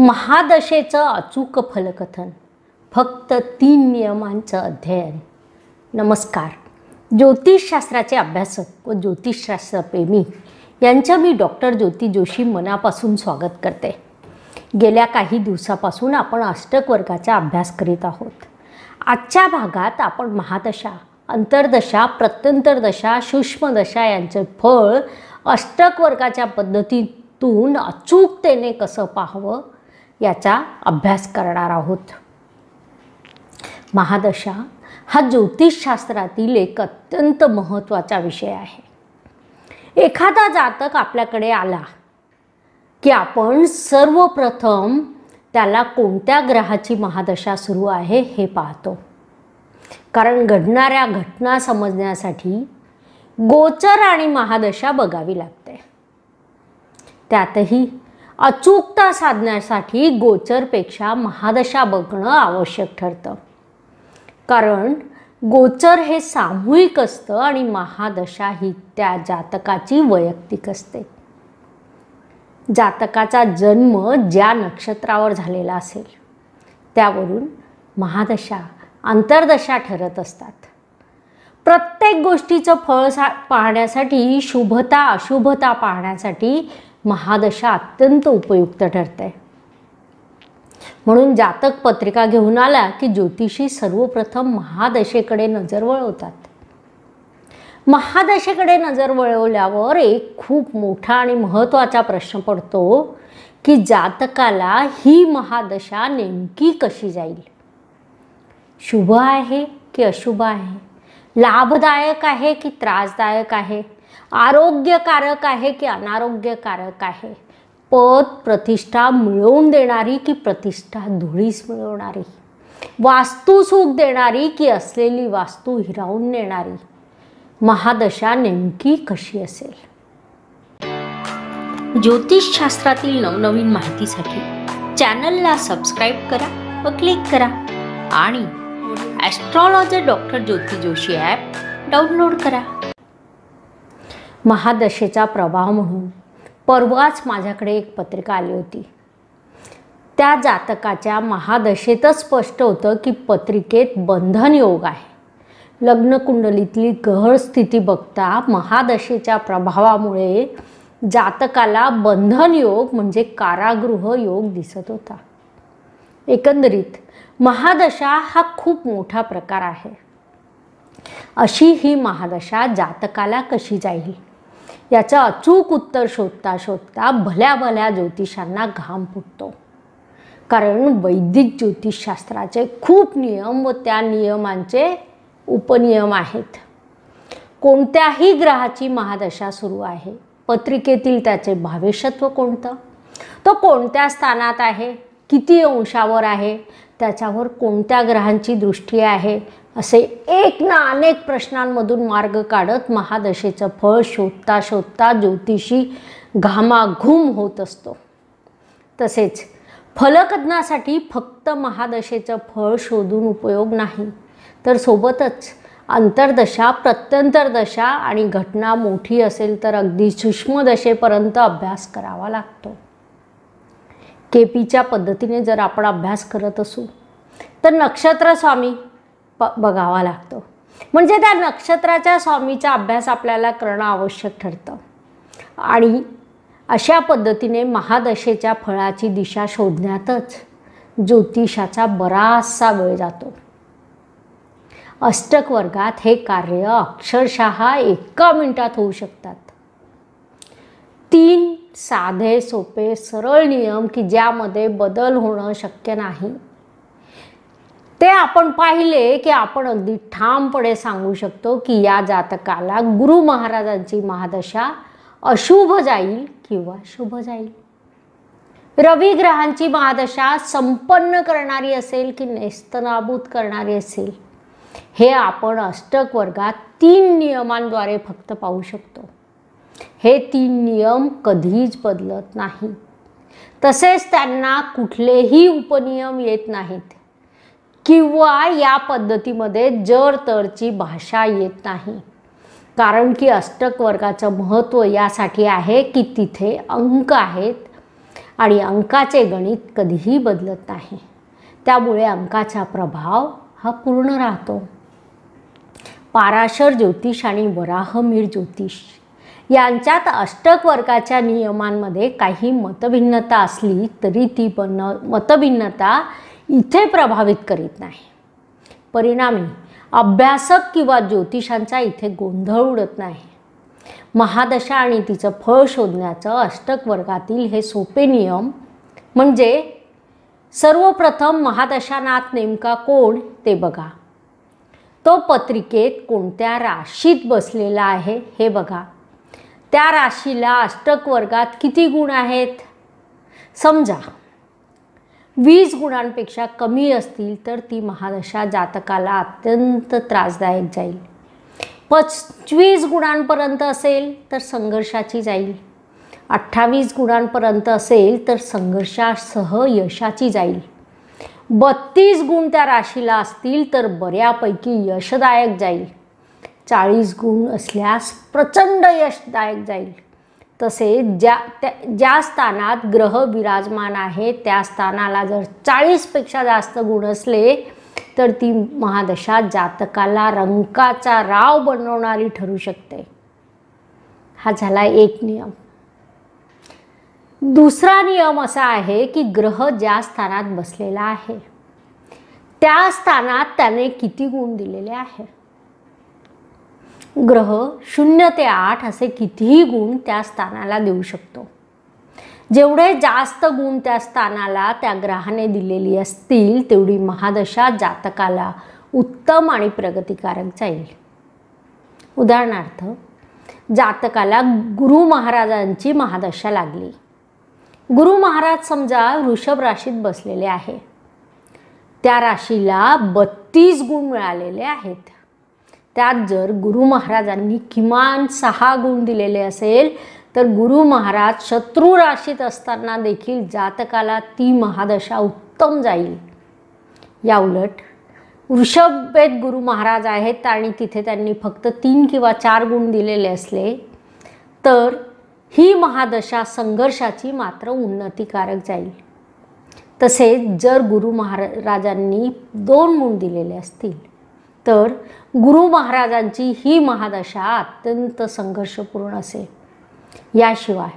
महादशेचं अचूक फलकथन फक्त तीन नियमांचं अध्ययन नमस्कार ज्योतिषशास्त्राचे अभ्यासक व ज्योतिषशास्त्रप्रेमी यांचं मी डॉक्टर ज्योती जोशी मनापासून स्वागत करते गेल्या काही दिवसापासून आपण अष्टक वर्गाचा अभ्यास करीत आहोत आजच्या भागात आपण महादशा अंतर्दशा प्रत्यंतरदशा सूक्ष्मदशा यांचे फळ अष्टक वर्गाच्या पद्धतीतून अचूकतेने कसं पाहावं याचा अभ्यास करणार आहोत महादशा हा ज्योतिषशास्त्रातील एक अत्यंत महत्त्वाचा विषय आहे एखादा जातक आपल्याकडे आला की आपण सर्वप्रथम त्याला कोणत्या ग्रहाची महादशा सुरू आहे हे पाहतो कारण घडणाऱ्या घटना समजण्यासाठी गोचर आणि महादशा बघावी लागते त्यातही अचूकता साधण्यासाठी गोचरपेक्षा महादशा बघणं आवश्यक ठरतं कारण गोचर हे सामूहिक असतं आणि महादशा ही त्या जातकाची वैयक्तिक असते जातकाचा जन्म ज्या नक्षत्रावर झालेला असेल त्यावरून महादशा अंतर्दशा ठरत असतात प्रत्येक गोष्टीचं फळ सा पाहण्यासाठी शुभता अशुभता पाहण्यासाठी महादशा अत्यंत उपयुक्त ठरते म्हणून जातक पत्रिका घेऊन आला की ज्योतिषी सर्वप्रथम महादशेकडे नजर वळवतात महादशेकडे नजर वळवल्यावर एक खूप मोठा आणि महत्त्वाचा प्रश्न पडतो की जातकाला ही महादशा नेमकी कशी जाईल शुभ आहे की अशुभ आहे लाभदायक आहे की त्रासदायक आहे आरोग्यकारक आहे की अनारोग्यकारक आहे पद प्रतिष्ठा मिळवून देणारी की प्रतिष्ठा धुळीस मिळवणारी वास्तू सुख देणारी की असलेली वास्तू हिरावून नेणारी महादशा नेमकी कशी असेल ज्योतिषशास्त्रातील नवनवीन माहितीसाठी चॅनलला सबस्क्राईब करा व क्लिक करा आणि astrologer doctor Jyoti Joshi app download करा महादशेचा प्रभाव म्हणून परवाच माझ्याकडे एक पत्रिका आली होती त्या जातकाच्या महादशेतच स्पष्ट होतं की पत्रिकेत बंधन योग आहे लग्नकुंडलीतली गहळ स्थिती बघता महादशेच्या प्रभावामुळे जातकाला बंधन योग म्हणजे कारागृह योग दिसत होता एकंदरीत महादशा हा खूप मोठा प्रकार आहे अशी ही महादशा जातकाला कशी जाईल याचं अचूक उत्तर शोधता शोधता भल्या भल्या ज्योतिषांना घाम फुटतो कारण वैदिक ज्योतिषशास्त्राचे खूप नियम व त्या नियमांचे उपनियम आहेत कोणत्याही ग्रहाची महादशा सुरू आहे पत्रिकेतील त्याचे भावेशत्व कोणतं तो कोणत्या स्थानात आहे किती अंशावर आहे त्याच्यावर कोणत्या ग्रहांची दृष्टी आहे असे एक ना अनेक प्रश्नांमधून मार्ग काढत महादशेचं फळ शोधता शोधता ज्योतिषी घामाघूम होत असतो तसेच फलकदनासाठी फक्त महादशेचं फळ शोधून उपयोग नाही तर सोबतच अंतर्दशा प्रत्यंतरदशा आणि घटना मोठी असेल तर अगदी सूक्ष्मदशेपर्यंत अभ्यास करावा लागतो केपीच्या पद्धतीने जर आपण अभ्यास करत असू तर नक्षत्रस्वामी प बघावा लागतो म्हणजे त्या नक्षत्राच्या स्वामीचा अभ्यास आपल्याला करणं आवश्यक ठरतं आणि अशा पद्धतीने महादशेच्या फळाची दिशा शोधण्यातच ज्योतिषाचा बराचसा वेळ जातो अष्टक वर्गात हे कार्य अक्षरशः एका मिनिटात होऊ शकतात तीन साधे सोपे सरळ नियम की ज्यामध्ये बदल होणं शक्य नाही ते आपण पाहिले की आपण अगदी ठामपणे सांगू शकतो की या जातकाला गुरु महाराजांची महादशा अशुभ जाईल किंवा शुभ जाईल रवी ग्रहांची महादशा संपन्न करणारी असेल की नेस्तनाबूत करणारी असेल हे आपण अष्टक वर्गात तीन नियमांद्वारे फक्त पाहू शकतो हे तीन नियम कधीच बदलत नाही तसेच त्यांना कुठलेही उपनियम येत नाहीत किंवा या पद्धतीमध्ये जर तरची भाषा येत नाही कारण की अष्टक वर्गाचं महत्त्व यासाठी आहे की तिथे अंक आहेत आणि अंकाचे गणित कधीही बदलत नाही त्यामुळे अंकाचा प्रभाव हा पूर्ण राहतो पाराशर ज्योतिष आणि वराहमीर ज्योतिष यांच्यात अष्टक वर्गाच्या नियमांमध्ये काही मतभिन्नता असली तरी ती बन मतभिन्नता इथे प्रभावित करीत नाही परिणामी अभ्यासक किंवा ज्योतिषांचा इथे गोंधळ उडत नाही महादशा आणि तिचं फळ शोधण्याचं अष्टक वर्गातील हे सोपे नियम म्हणजे सर्वप्रथम महादशानाथ नेमका कोण ते बघा तो पत्रिकेत कोणत्या राशीत बसलेला आहे हे बघा त्या राशीला अष्टक वर्गात किती गुण आहेत समजा वीस गुणांपेक्षा कमी असतील तर ती महादशा जातकाला अत्यंत त्रासदायक जाईल पंचवीस गुणांपर्यंत असेल तर संघर्षाची जाईल अठ्ठावीस गुणांपर्यंत असेल तर संघर्षासह यशाची जाईल बत्तीस गुण त्या राशीला असतील तर बऱ्यापैकी यशदायक जाईल चाळीस गुण असल्यास प्रचंड यशदायक जाईल तसेच ज्या त्या ज्या स्थानात ग्रह विराजमान आहे त्या स्थानाला जर चाळीसपेक्षा जास्त गुण असले तर ती महादशा जातकाला रंकाचा राव बनवणारी ठरू शकते हा झाला एक नियम दुसरा नियम असा आहे की ग्रह ज्या स्थानात बसलेला आहे त्या स्थानात त्याने किती गुण दिलेले आहे ग्रह शून्य ते आठ असे कितीही गुण त्या स्थानाला देऊ शकतो जेवढे जास्त गुण त्या स्थानाला त्या ग्रहाने दिलेली असतील तेवढी महादशा जातकाला उत्तम आणि प्रगतिकारक जाईल उदाहरणार्थ जातकाला गुरु महाराजांची महादशा लागली गुरु महाराज समजा वृषभ राशीत बसलेले आहे त्या राशीला बत्तीस गुण मिळालेले आहेत त्यात जर गुरु महाराजांनी किमान सहा गुण दिलेले असेल तर गुरु महाराज शत्रू राशीत असताना देखील जातकाला ती महादशा उत्तम जाईल या उलट वृषभेद गुरु महाराज आहेत आणि तिथे त्यांनी फक्त तीन किंवा चार गुण दिलेले असले तर ही महादशा संघर्षाची मात्र उन्नतिकारक जाईल तसेच जर गुरु महाराजांनी दोन गुण दिलेले असतील तर गुरु महाराजांची ही महादशा अत्यंत संघर्षपूर्ण असे याशिवाय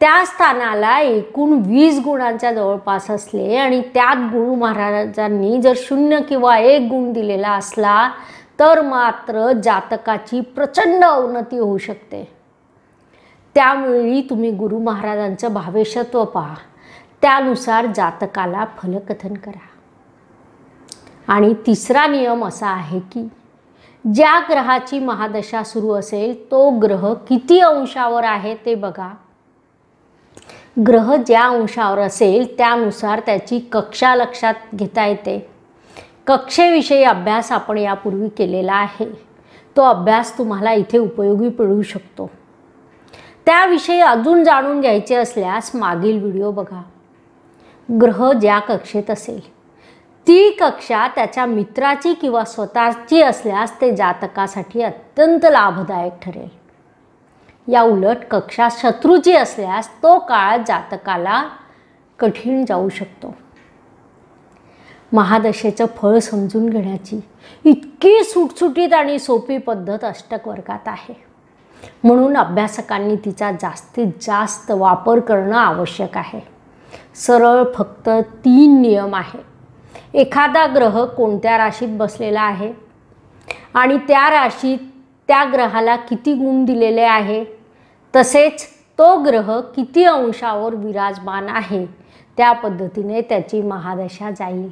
त्या स्थानाला एकूण वीस गुणांच्या जवळपास असले आणि त्यात गुरु महाराजांनी जर शून्य किंवा एक गुण दिलेला असला तर मात्र जातकाची प्रचंड अवनती होऊ शकते त्यावेळी तुम्ही गुरु महाराजांचं भावेशत्व पहा त्यानुसार जातकाला फलकथन करा आणि तिसरा नियम असा आहे की ज्या ग्रहाची महादशा सुरू असेल तो ग्रह किती अंशावर आहे ते बघा ग्रह ज्या अंशावर असेल त्यानुसार त्याची कक्षा लक्षात घेता येते कक्षेविषयी अभ्यास आपण यापूर्वी केलेला आहे तो अभ्यास तुम्हाला इथे उपयोगी पडू शकतो त्याविषयी अजून जाणून घ्यायचे असल्यास मागील व्हिडिओ बघा ग्रह ज्या कक्षेत असेल ती कक्षा त्याच्या मित्राची किंवा स्वतःची असल्यास ते जातकासाठी अत्यंत लाभदायक ठरेल या उलट कक्षा शत्रूची असल्यास तो काळ जातकाला कठीण जाऊ शकतो महादशेचं फळ समजून घेण्याची इतकी सुटसुटीत आणि सोपी पद्धत अष्टक वर्गात आहे म्हणून अभ्यासकांनी तिचा जास्तीत जास्त वापर करणं आवश्यक आहे सरळ फक्त तीन नियम आहे एखादा ग्रह कोणत्या राशीत बसलेला आहे आणि त्या राशीत त्या ग्रहाला किती गुण दिलेले आहे तसेच तो ग्रह किती अंशावर विराजमान आहे त्या पद्धतीने त्याची महादशा जाईल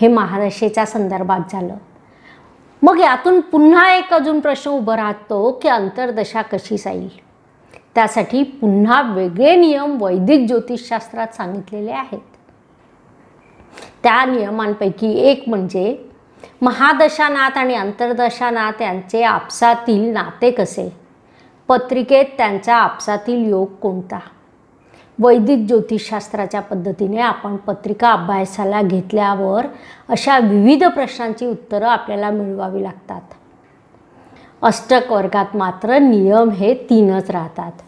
हे महादशेच्या संदर्भात झालं मग यातून पुन्हा एक अजून प्रश्न उभा राहतो की अंतर्दशा कशी जाईल त्यासाठी पुन्हा वेगळे नियम वैदिक ज्योतिषशास्त्रात सांगितलेले आहेत त्या नियमांपैकी एक म्हणजे महादशानाथ आणि अंतर्दशानाथ यांचे आपसातील नाते कसे पत्रिकेत त्यांचा आपसातील योग कोणता वैदिक ज्योतिषशास्त्राच्या पद्धतीने आपण पत्रिका अभ्यासाला घेतल्यावर अशा विविध प्रश्नांची उत्तरं आपल्याला मिळवावी लागतात अष्टक वर्गात मात्र नियम हे तीनच राहतात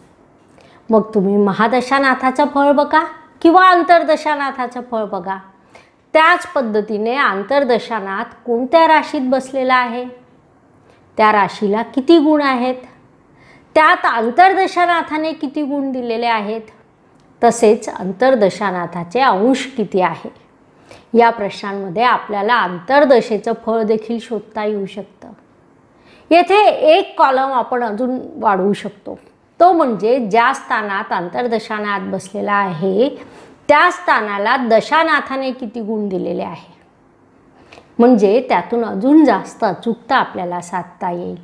मग तुम्ही महादशानाथाचं फळ बघा किंवा अंतर्दशानाथाचं फळ बघा त्याच पद्धतीने आंतरदशानात कोणत्या राशीत बसलेला आहे त्या राशीला किती गुण आहेत त्यात आंतरदशानाथाने किती गुण दिलेले आहेत तसेच अंतर्दशानाथाचे अंश किती आहे या प्रश्नांमध्ये आपल्याला आंतरदशेचं फळ देखील शोधता येऊ शकतं येथे एक कॉलम आपण अजून वाढवू शकतो तो म्हणजे ज्या स्थानात अंतर्दशानात बसलेला आहे त्या स्थानाला दशानाथाने किती गुण दिलेले आहे म्हणजे त्यातून अजून जास्त अचूकता आपल्याला साधता येईल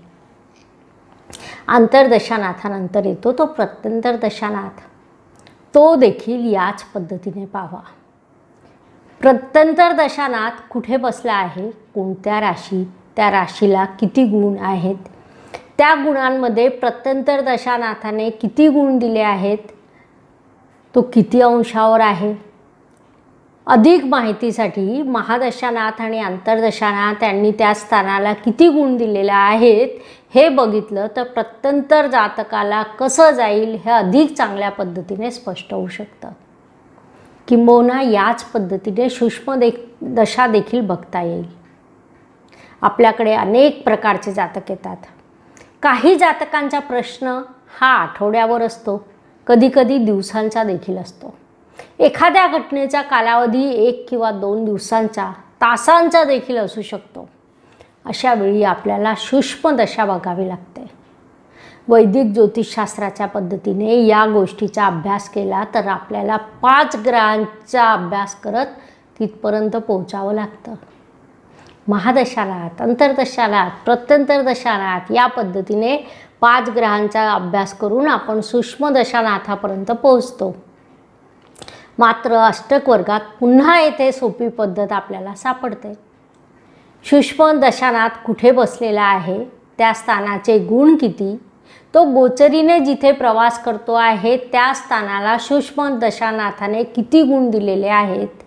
आंतरदशानाथानंतर येतो तो प्रत्यंतर दशानाथ तो देखील याच पद्धतीने पाहा प्रत्यंतर दशानाथ कुठे बसला आहे कोणत्या राशी त्या राशीला किती गुण आहेत त्या गुणांमध्ये प्रत्यंतर दशानाथाने किती गुण दिले आहेत तो किती अंशावर आहे अधिक माहितीसाठी महादशानाथ आणि अंतर्दशानाथ यांनी त्या स्थानाला किती गुण दिलेला आहेत हे बघितलं तर प्रत्यंतर जातकाला कसं जाईल हे अधिक चांगल्या पद्धतीने स्पष्ट होऊ शकतं किंबहुना याच पद्धतीने सूक्ष्म दे दशा देखील बघता येईल आपल्याकडे अनेक प्रकारचे जातक येतात काही जातकांचा प्रश्न हा आठवड्यावर असतो कधीकधी दिवसांचा देखील असतो एखाद्या घटनेचा कालावधी एक किंवा दोन दिवसांचा तासांचा देखील असू शकतो अशा वेळी आपल्याला सूक्ष्म दशा बघावी लागते वैदिक ज्योतिषशास्त्राच्या पद्धतीने या गोष्टीचा अभ्यास केला तर आपल्याला पाच ग्रहांचा अभ्यास करत तिथपर्यंत पोहोचावं लागतं महादशालात अंतर्दशालात प्रत्यंतरदशालात या पद्धतीने पाच ग्रहांचा अभ्यास करून आपण सूक्ष्म दशानाथापर्यंत पोहोचतो मात्र अष्टक वर्गात पुन्हा येथे सोपी पद्धत आपल्याला सापडते सूक्ष्म दशानाथ कुठे बसलेला आहे त्या स्थानाचे गुण किती तो गोचरीने जिथे प्रवास करतो आहे त्या स्थानाला सूक्ष्म दशानाथाने किती गुण दिलेले आहेत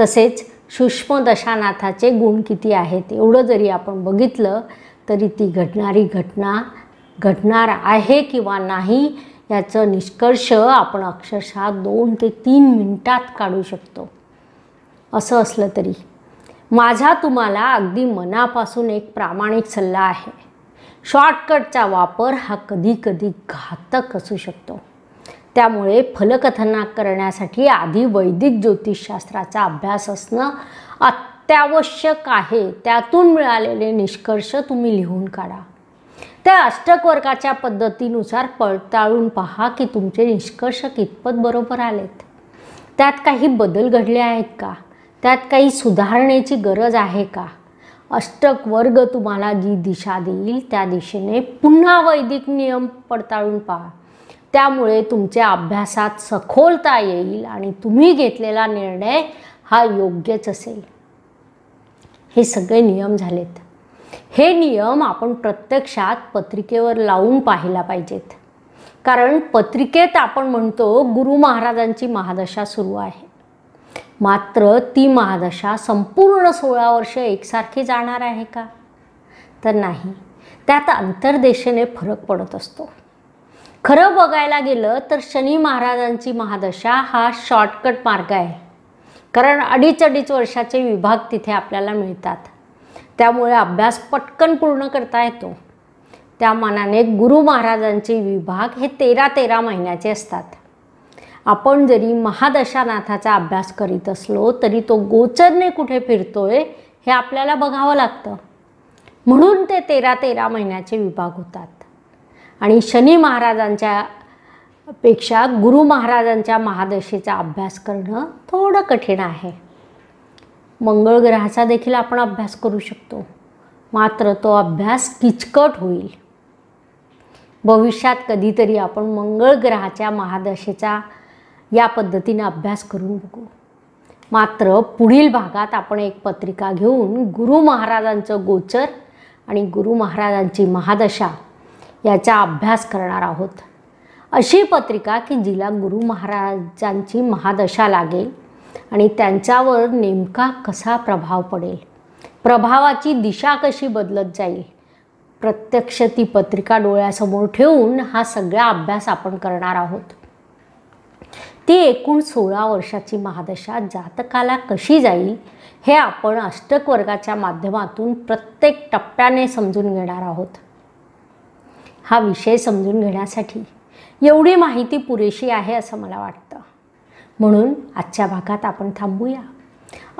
तसेच सूक्ष्म दशानाथाचे गुण किती आहेत एवढं जरी आपण बघितलं तरी ती घडणारी घटना घडणार आहे किंवा नाही याचं निष्कर्ष आपण अक्षरशः दोन ते तीन मिनटात काढू शकतो असं असलं तरी माझा तुम्हाला अगदी मनापासून एक प्रामाणिक सल्ला आहे शॉर्टकटचा वापर हा कधी घातक असू शकतो त्यामुळे फलकथनाक करण्यासाठी आधी वैदिक ज्योतिषशास्त्राचा अभ्यास असणं अत्यावश्यक आहे त्यातून मिळालेले निष्कर्ष तुम्ही लिहून काढा त्या अष्टकवर्गाच्या पद्धतीनुसार पडताळून पहा की तुमचे निष्कर्ष कितपत बरोबर आलेत त्यात काही बदल घडले आहेत का त्यात काही सुधारणेची गरज आहे का अष्टक वर्ग तुम्हाला जी दिशा देईल त्या दिशेने पुन्हा वैदिक नियम पडताळून पहा त्यामुळे तुमच्या अभ्यासात सखोलता येईल आणि तुम्ही घेतलेला निर्णय हा योग्यच असेल हे सगळे नियम झालेत हे नियम आपण प्रत्यक्षात पत्रिकेवर लावून पाहायला पाहिजेत कारण पत्रिकेत आपण म्हणतो गुरु महाराजांची महादशा सुरू आहे मात्र ती महादशा संपूर्ण सोळा वर्ष एकसारखी जाणार आहे का तर नाही त्यात अंतर्देशेने फरक पडत असतो खरं बघायला गेलं तर शनी महाराजांची महादशा हा शॉर्टकट मार्ग आहे कारण अडीच अडीच वर्षाचे विभाग तिथे आपल्याला मिळतात त्यामुळे अभ्यास पटकन पूर्ण करता येतो त्या मानाने गुरु महाराजांचे विभाग हे तेरा तेरा महिन्याचे असतात आपण जरी महादशानाथाचा अभ्यास करीत असलो तरी तो गोचरने कुठे फिरतोय हे आपल्याला बघावं लागतं म्हणून ते तेरा तेरा महिन्याचे विभाग होतात आणि शनी महाराजांच्या पेक्षा गुरु महाराजांच्या महादशेचा अभ्यास करणं थोडं कठीण आहे मंगळ ग्रहाचा देखील आपण अभ्यास करू शकतो मात्र तो अभ्यास किचकट होईल भविष्यात कधीतरी आपण मंगळ ग्रहाच्या महादशेचा या पद्धतीने अभ्यास करून बघू मात्र पुढील भागात आपण एक पत्रिका घेऊन गुरु महाराजांचं गोचर आणि गुरु महाराजांची महादशा याचा अभ्यास करणार आहोत अशी पत्रिका की जिला गुरु महाराजांची महादशा लागेल आणि त्यांच्यावर नेमका कसा प्रभाव पडेल प्रभावाची दिशा कशी बदलत जाईल प्रत्यक्ष ती पत्रिका डोळ्यासमोर ठेवून हा सगळा अभ्यास आपण करणार आहोत ती एकूण सोळा वर्षाची महादशा जातकाला कशी जाईल हे आपण अष्टक वर्गाच्या माध्यमातून प्रत्येक टप्प्याने समजून घेणार आहोत हा विषय समजून घेण्यासाठी एवढी माहिती पुरेशी आहे असं मला वाटतं म्हणून आजच्या भागात आपण थांबूया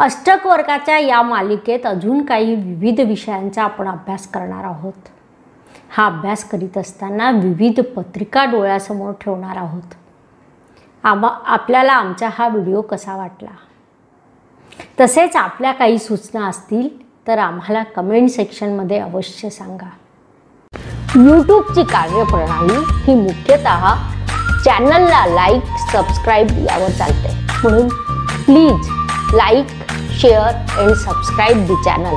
अष्टक वर्गाच्या या मालिकेत अजून काही विविध विषयांचा आपण अभ्यास करणार आहोत हा अभ्यास करीत असताना विविध पत्रिका डोळ्यासमोर ठेवणार आहोत आबा आपल्याला आमचा हा व्हिडिओ कसा वाटला तसेच आपल्या काही सूचना असतील तर आम्हाला कमेंट सेक्शनमध्ये अवश्य सांगा यूट्यूबची कार्यप्रणाली ही मुख्यतः चॅनलला लाईक सबस्क्राईब यावर चालते म्हणून please like share and subscribe the channel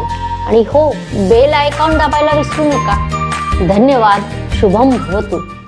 आणि हो बेल आयकॉन दाबायला विसरू नका धन्यवाद शुभम भवतू